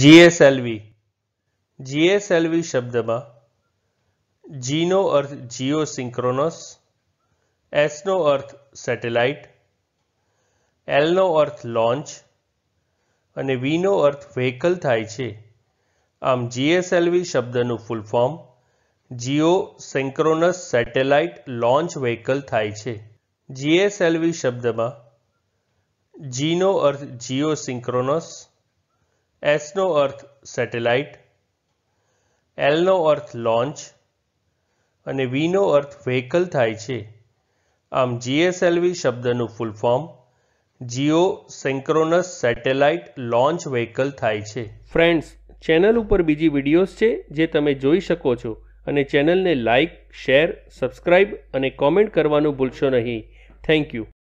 GSLV GSLV શબ્દમાં જીનો અર્થ જીઓ સિંક્રોનસ એસનો અર્થ સેટેલાઇટ એલનો અર્થ લોન્ચ અને વીનો અર્થ વ્હીકલ થાય છે આમ જીએસએલવી શબ્દનું full form geosynchronous satellite launch vehicle થાય છે જીએસએલવી શબ્દમાં જીનો અર્થ જીઓ સિંક્રોનસ એસનો અર્થ સેટેલાઇટ એલનો અર્થ લોન્ચ અને વીનો અર્થ વેહિકલ થાય છે આમ જીએસએલવી શબ્દનું full form geosynchronous satellite launch vehicle થાય છે ફ્રેન્ડ્સ ચેનલ ઉપર બીજી વિડીયોઝ છે જે તમે જોઈ શકો છો અને ચેનલને લાઇક શેર સબસ્ક્રાઇબ અને કોમેન્ટ કરવાનું ભૂલશો નહીં થેન્ક યુ